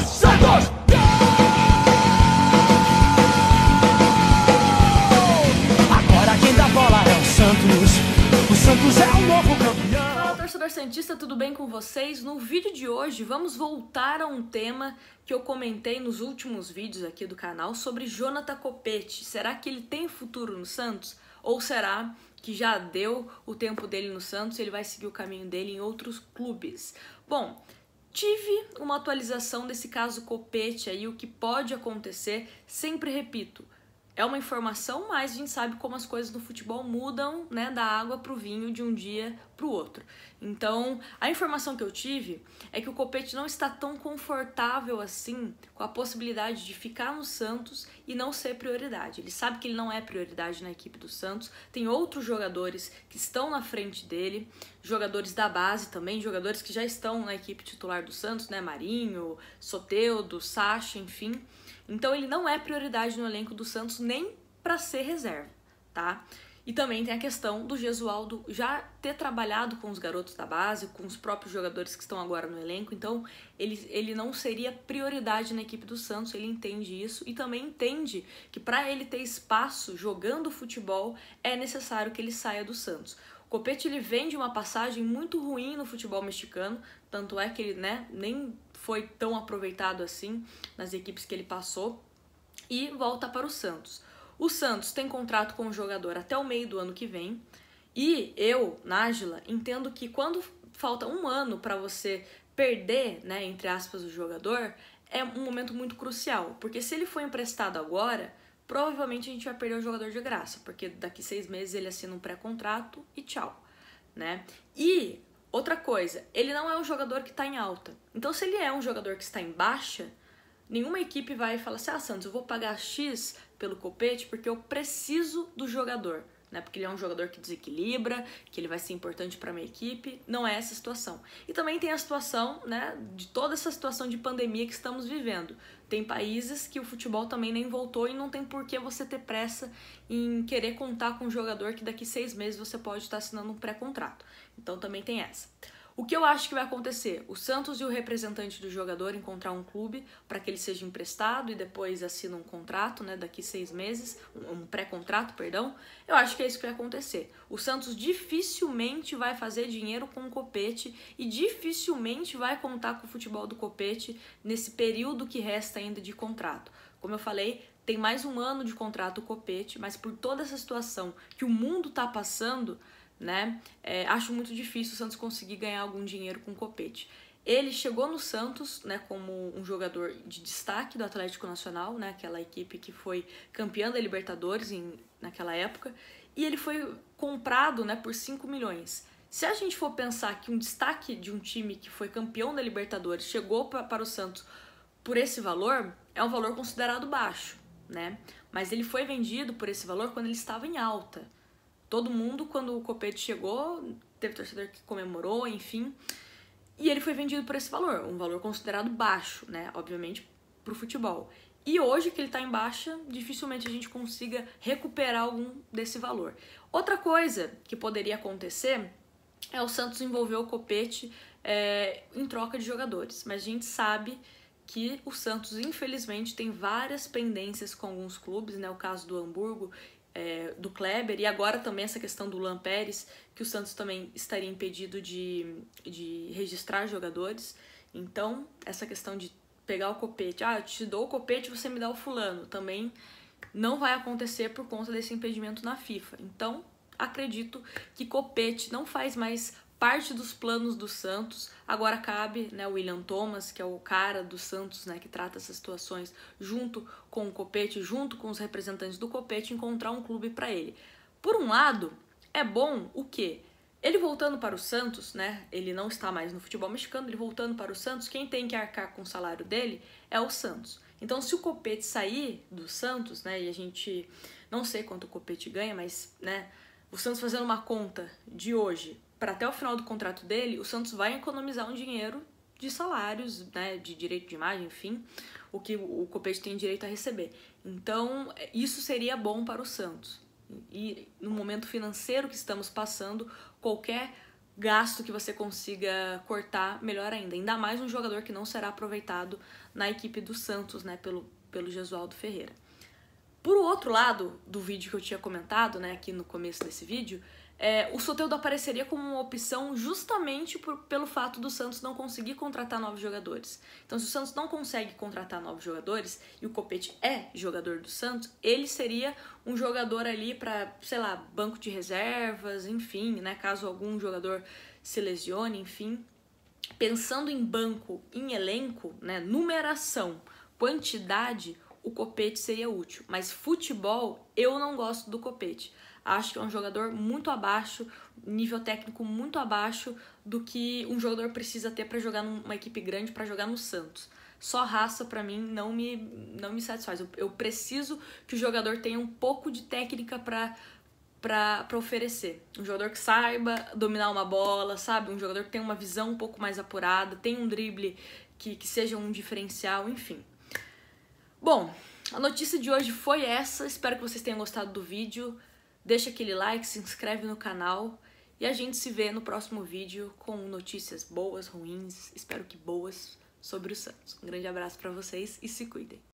Santos, Santos! Agora quem dá bola é o Santos. O Santos é o novo campeão. Fala, torcedor Santista, tudo bem com vocês? No vídeo de hoje vamos voltar a um tema que eu comentei nos últimos vídeos aqui do canal sobre Jonathan Copete. Será que ele tem futuro no Santos? Ou será que já deu o tempo dele no Santos e ele vai seguir o caminho dele em outros clubes? Bom, tive uma atualização desse caso Copete aí, o que pode acontecer, sempre repito, é uma informação, mas a gente sabe como as coisas no futebol mudam, né, da água para o vinho de um dia para o outro. Então, a informação que eu tive é que o Copete não está tão confortável assim com a possibilidade de ficar no Santos e não ser prioridade. Ele sabe que ele não é prioridade na equipe do Santos, tem outros jogadores que estão na frente dele, jogadores da base também, jogadores que já estão na equipe titular do Santos, né, Marinho, Soteudo, Sacha, enfim. Então ele não é prioridade no elenco do Santos nem para ser reserva, tá? E também tem a questão do Gesualdo já ter trabalhado com os garotos da base, com os próprios jogadores que estão agora no elenco, então ele, ele não seria prioridade na equipe do Santos, ele entende isso e também entende que para ele ter espaço jogando futebol é necessário que ele saia do Santos. O Copete ele vem de uma passagem muito ruim no futebol mexicano, tanto é que ele né, nem foi tão aproveitado assim nas equipes que ele passou e volta para o Santos. O Santos tem contrato com o jogador até o meio do ano que vem e eu, Nájila, entendo que quando falta um ano para você perder, né, entre aspas, o jogador, é um momento muito crucial, porque se ele foi emprestado agora, provavelmente a gente vai perder o jogador de graça, porque daqui seis meses ele assina um pré-contrato e tchau, né? E Outra coisa, ele não é um jogador que está em alta. Então, se ele é um jogador que está em baixa, nenhuma equipe vai falar assim: ah, Santos, eu vou pagar X pelo copete porque eu preciso do jogador né? Porque ele é um jogador que desequilibra, que ele vai ser importante para minha equipe. Não é essa a situação. E também tem a situação, né, de toda essa situação de pandemia que estamos vivendo. Tem países que o futebol também nem voltou e não tem por que você ter pressa em querer contar com um jogador que daqui seis meses você pode estar assinando um pré-contrato. Então também tem essa. O que eu acho que vai acontecer? O Santos e o representante do jogador encontrar um clube para que ele seja emprestado e depois assina um contrato, né? Daqui seis meses, um pré-contrato, perdão. Eu acho que é isso que vai acontecer. O Santos dificilmente vai fazer dinheiro com o Copete e dificilmente vai contar com o futebol do Copete nesse período que resta ainda de contrato. Como eu falei, tem mais um ano de contrato o Copete, mas por toda essa situação que o mundo está passando, né? É, acho muito difícil o Santos conseguir ganhar algum dinheiro com o Copete. Ele chegou no Santos, né, como um jogador de destaque do Atlético Nacional, né, aquela equipe que foi campeã da Libertadores em, naquela época, e ele foi comprado, né, por 5 milhões. Se a gente for pensar que um destaque de um time que foi campeão da Libertadores chegou pra, para o Santos por esse valor, é um valor considerado baixo, né? Mas ele foi vendido por esse valor quando ele estava em alta todo mundo, quando o Copete chegou, teve torcedor que comemorou, enfim. E ele foi vendido por esse valor, um valor considerado baixo, né? Obviamente, pro futebol. E hoje que ele está em baixa, dificilmente a gente consiga recuperar algum desse valor. Outra coisa que poderia acontecer é o Santos envolver o Copete é, em troca de jogadores. Mas a gente sabe que o Santos, infelizmente, tem várias pendências com alguns clubes, né? O caso do Hamburgo é, do Kleber, e agora também essa questão do Luan Pérez, que o Santos também estaria impedido de, de registrar jogadores. Então, essa questão de pegar o copete, ah, eu te dou o copete, você me dá o fulano, também não vai acontecer por conta desse impedimento na FIFA. Então, acredito que copete não faz mais parte dos planos do Santos. Agora cabe, né, o William Thomas, que é o cara do Santos, né, que trata essas situações junto com o Copete, junto com os representantes do Copete, encontrar um clube para ele. Por um lado, é bom o quê? Ele voltando para o Santos, né? Ele não está mais no futebol mexicano, ele voltando para o Santos, quem tem que arcar com o salário dele é o Santos. Então, se o Copete sair do Santos, né, e a gente não sei quanto o Copete ganha, mas, né, o Santos fazendo uma conta de hoje, para até o final do contrato dele, o Santos vai economizar um dinheiro de salários, né, de direito de imagem, enfim, o que o Copete tem direito a receber. Então, isso seria bom para o Santos. E no momento financeiro que estamos passando, qualquer gasto que você consiga cortar, melhor ainda. Ainda mais um jogador que não será aproveitado na equipe do Santos, né, pelo, pelo Jesualdo Ferreira. Por outro lado do vídeo que eu tinha comentado, né, aqui no começo desse vídeo, é, o Soteldo apareceria como uma opção justamente por, pelo fato do Santos não conseguir contratar novos jogadores. Então, se o Santos não consegue contratar novos jogadores e o Copete é jogador do Santos, ele seria um jogador ali para, sei lá, banco de reservas, enfim, né? Caso algum jogador se lesione, enfim. Pensando em banco, em elenco, né? Numeração, quantidade, o Copete seria útil, mas futebol eu não gosto do Copete. Acho que é um jogador muito abaixo, nível técnico muito abaixo do que um jogador precisa ter para jogar numa equipe grande, para jogar no Santos. Só raça para mim não me não me satisfaz. Eu, eu, preciso que o jogador tenha um pouco de técnica para para oferecer. Um jogador que saiba dominar uma bola, sabe? Um jogador que tenha uma visão um pouco mais apurada, tenha um drible que, que seja um diferencial, enfim. Bom, a notícia de hoje foi essa. Espero que vocês tenham gostado do vídeo. Deixa aquele like, se inscreve no canal e a gente se vê no próximo vídeo com notícias boas, ruins, espero que boas sobre o Santos. Um grande abraço para vocês e se cuidem.